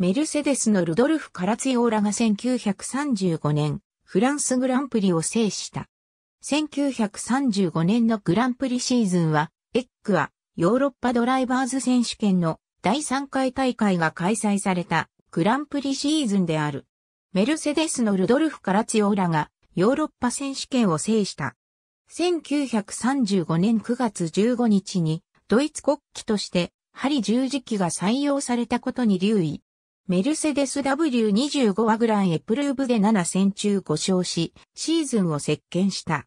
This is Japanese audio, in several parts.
メルセデスのルドルフ・カラツィオーラが1935年、フランスグランプリを制した。1935年のグランプリシーズンは、エッグはヨーロッパドライバーズ選手権の第3回大会が開催されたグランプリシーズンである。メルセデスのルドルフ・カラツィオーラがヨーロッパ選手権を制した。1935年9月15日にドイツ国旗として針十字旗が採用されたことに留意。メルセデス W25 はグランエプルーブで7戦中5勝し、シーズンを席巻した。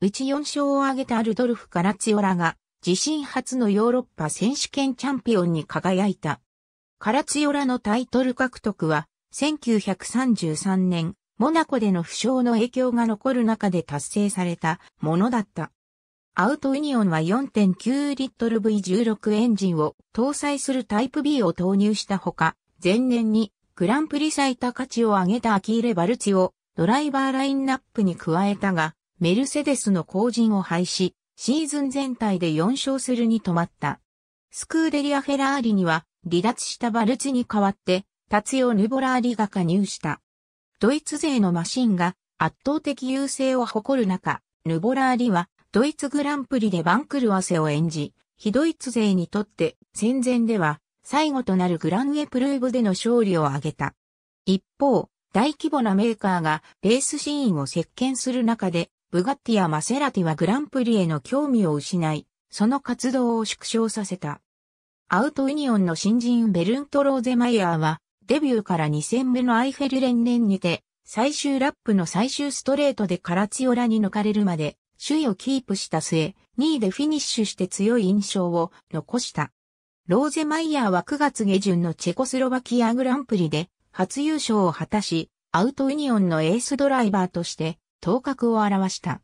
うち4勝を挙げたアルドルフ・カラツィオラが、自身初のヨーロッパ選手権チャンピオンに輝いた。カラツィオラのタイトル獲得は、1933年、モナコでの負傷の影響が残る中で達成されたものだった。アウトユニオンは4.9リットル V16 エンジンを搭載するタイプ B を投入したほか、前年にグランプリ最多価値を上げたアキーレ・バルツィをドライバーラインナップに加えたが、メルセデスの後陣を廃止、シーズン全体で4勝するに止まった。スクーデリア・フェラーリには離脱したバルツに代わって、達ヨ・ヌボラーリが加入した。ドイツ勢のマシンが圧倒的優勢を誇る中、ヌボラーリはドイツグランプリで番狂わせを演じ、非ドイツ勢にとって戦前では最後となるグランエプルーブでの勝利を挙げた。一方、大規模なメーカーがレースシーンを席巻する中で、ブガッティやマセラティはグランプリへの興味を失い、その活動を縮小させた。アウトユニオンの新人ベルント・ローゼマイヤーは、デビューから2戦目のアイフェル連年にて、最終ラップの最終ストレートでカラチオラに抜かれるまで、首位をキープした末、2位でフィニッシュして強い印象を残した。ローゼマイヤーは9月下旬のチェコスロバキアグランプリで初優勝を果たし、アウトユニオンのエースドライバーとして頭角を表した。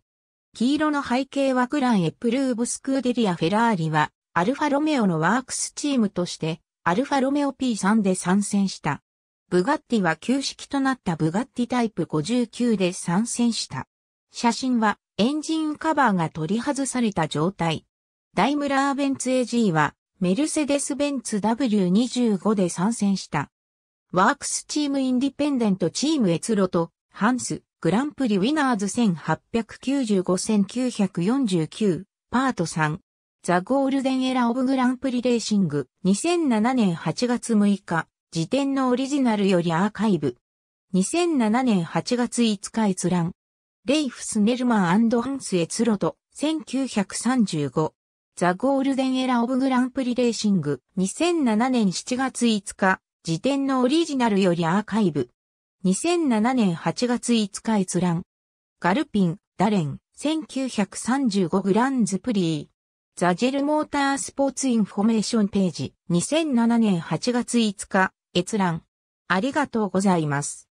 黄色の背景はクランエプルーブスクーデリアフェラーリはアルファロメオのワークスチームとしてアルファロメオ P3 で参戦した。ブガッティは旧式となったブガッティタイプ59で参戦した。写真はエンジンカバーが取り外された状態。ダイムラーベンツ AG はメルセデス・ベンツ W25 で参戦した。ワークスチームインディペンデントチームエツロと、ハンス、グランプリウィナーズ1895-1949、パート3。ザ・ゴールデンエラ・オブ・グランプリ・レーシング、2007年8月6日、時点のオリジナルよりアーカイブ。2007年8月5日閲覧。レイフス・ネルマンハンス・エツロと、1935。ザ・ゴールデンエラ・オブ・グランプリ・レーシング、2007年7月5日、時点のオリジナルよりアーカイブ。2007年8月5日閲覧。ガルピン、ダレン、1935グランズプリー。ザ・ジェル・モータースポーツ・インフォメーションページ、2007年8月5日、閲覧。ありがとうございます。